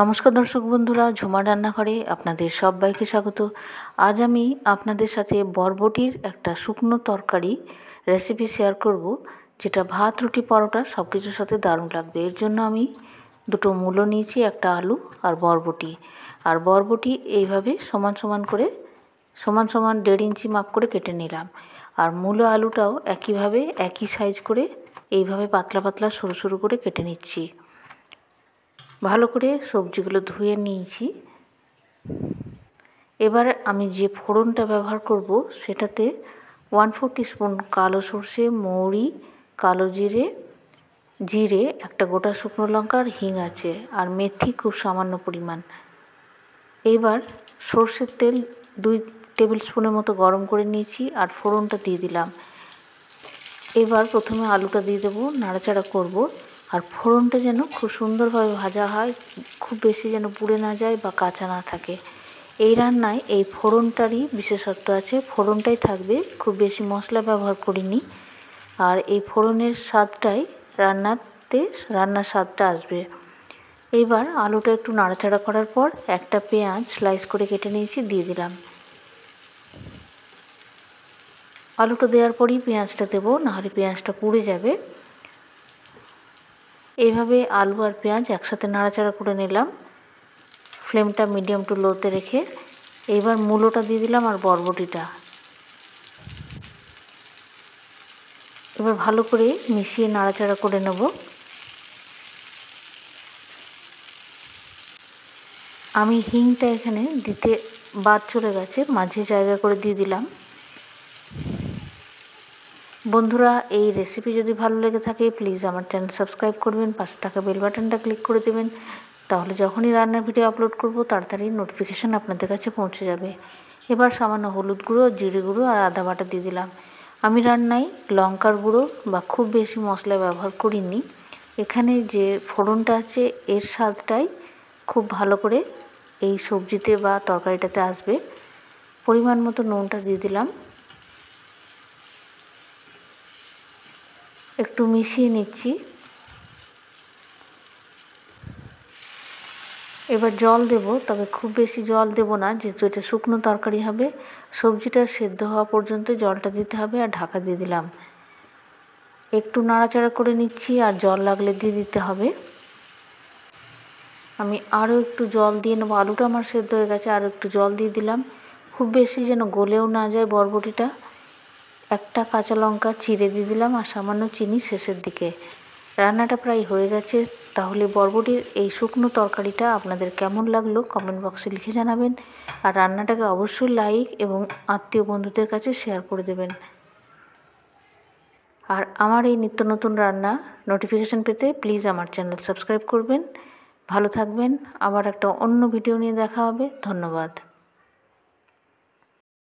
নমস্কার দর্শক বন্ধুরা ঝুমা রান্নাঘরে আপনাদের সবাইকে স্বাগত আজ আমি আপনাদের সাথে বরবটির একটা শুকনো তরকারি রেসিপি শেয়ার করব যেটা ভাত রুটি পরোটা সব কিছুর সাথে দারুণ লাগবে এর জন্য আমি দুটো মূলো নিয়েছি একটা আলু আর বরবটি আর বরবটি এইভাবে সমান সমান করে সমান সমান দেড় ইঞ্চি মাপ করে কেটে নিলাম আর মূলো আলুটাও একইভাবে একই সাইজ করে এইভাবে পাতলা পাতলা সরু সরু করে কেটে নিচ্ছি ভালো করে সবজিগুলো ধুয়ে নিয়েছি এবার আমি যে ফোড়নটা ব্যবহার করব সেটাতে ওয়ান ফোর স্পুন কালো সর্ষে মৌরি কালো জিরে জিরে একটা গোটা শুকনো লঙ্কা আর হিং আছে আর মেথি খুব সামান্য পরিমাণ এবার সর্ষের তেল দুই টেবিল স্পুনের মতো গরম করে নিয়েছি আর ফোড়নটা দিয়ে দিলাম এবার প্রথমে আলুটা দিয়ে দেবো নাড়াচাড়া করবো আর ফোড়নটা যেন খুব সুন্দরভাবে ভাজা হয় খুব বেশি যেন পুড়ে না যায় বা কাঁচা না থাকে এই রান্নায় এই ফোড়নটারই বিশেষত্ব আছে ফোড়নটাই থাকবে খুব বেশি মশলা ব্যবহার করিনি আর এই ফোড়নের স্বাদটাই রান্নাতে রান্নার স্বাদটা আসবে এইবার আলুটা একটু নাড়াচাড়া করার পর একটা পেঁয়াজ স্লাইস করে কেটে নিয়েছি দিয়ে দিলাম আলুটা দেওয়ার পরই পেঁয়াজটা দেবো নাহলে পেঁয়াজটা পুড়ে যাবে এইভাবে আলু আর পেঁয়াজ একসাথে নাড়াচাড়া করে নিলাম ফ্লেমটা মিডিয়াম টু লোতে রেখে এইবার মূলোটা দিয়ে দিলাম আর বরবটিটা এবার ভালো করে মিশিয়ে নাড়াচাড়া করে নেব আমি হিংটা এখানে দিতে বাদ চলে গেছে মাঝে জায়গা করে দিয়ে দিলাম বন্ধুরা এই রেসিপি যদি ভালো লেগে থাকে প্লিজ আমার চ্যানেল সাবস্ক্রাইব করবেন পাশে থাকা বেল বাটনটা ক্লিক করে দেবেন তাহলে যখনই রান্নার ভিডিও আপলোড করব তাড়াতাড়ি নোটিফিকেশান আপনাদের কাছে পৌঁছে যাবে এবার সামান্য হলুদ গুঁড়ো জিরে গুঁড়ো আর আদা বাটা দিয়ে দিলাম আমি রান্নায় লঙ্কার গুঁড়ো বা খুব বেশি মশলা ব্যবহার করিনি এখানে যে ফোড়নটা আছে এর স্বাদটাই খুব ভালো করে এই সবজিতে বা তরকারিটাতে আসবে পরিমাণ মতো নুনটা দিয়ে দিলাম একটু মিশিয়ে নিচ্ছি এবার জল দেব তবে খুব বেশি জল দেব না যেহেতু এটা শুকনো তরকারি হবে সবজিটা সেদ্ধ হওয়া পর্যন্ত জলটা দিতে হবে আর ঢাকা দিয়ে দিলাম একটু নাড়াচাড়া করে নিচ্ছি আর জল লাগলে দিয়ে দিতে হবে আমি আরও একটু জল দিয়ে নেবো আলুটা আমার সেদ্ধ হয়ে গেছে আরও একটু জল দিয়ে দিলাম খুব বেশি যেন গলেও না যায় বরবটিটা একটা কাঁচা লঙ্কা চিড়ে দিয়ে দিলাম আর সামান্য চিনি শেষের দিকে রান্নাটা প্রায় হয়ে গেছে তাহলে বরবটির এই শুকনো তরকারিটা আপনাদের কেমন লাগলো কমেন্ট বক্সে লিখে জানাবেন আর রান্নাটাকে অবশ্যই লাইক এবং আত্মীয় বন্ধুদের কাছে শেয়ার করে দেবেন আর আমার এই নিত্য নতুন রান্না নোটিফিকেশান পেতে প্লিজ আমার চ্যানেল সাবস্ক্রাইব করবেন ভালো থাকবেন আবার একটা অন্য ভিডিও নিয়ে দেখা হবে ধন্যবাদ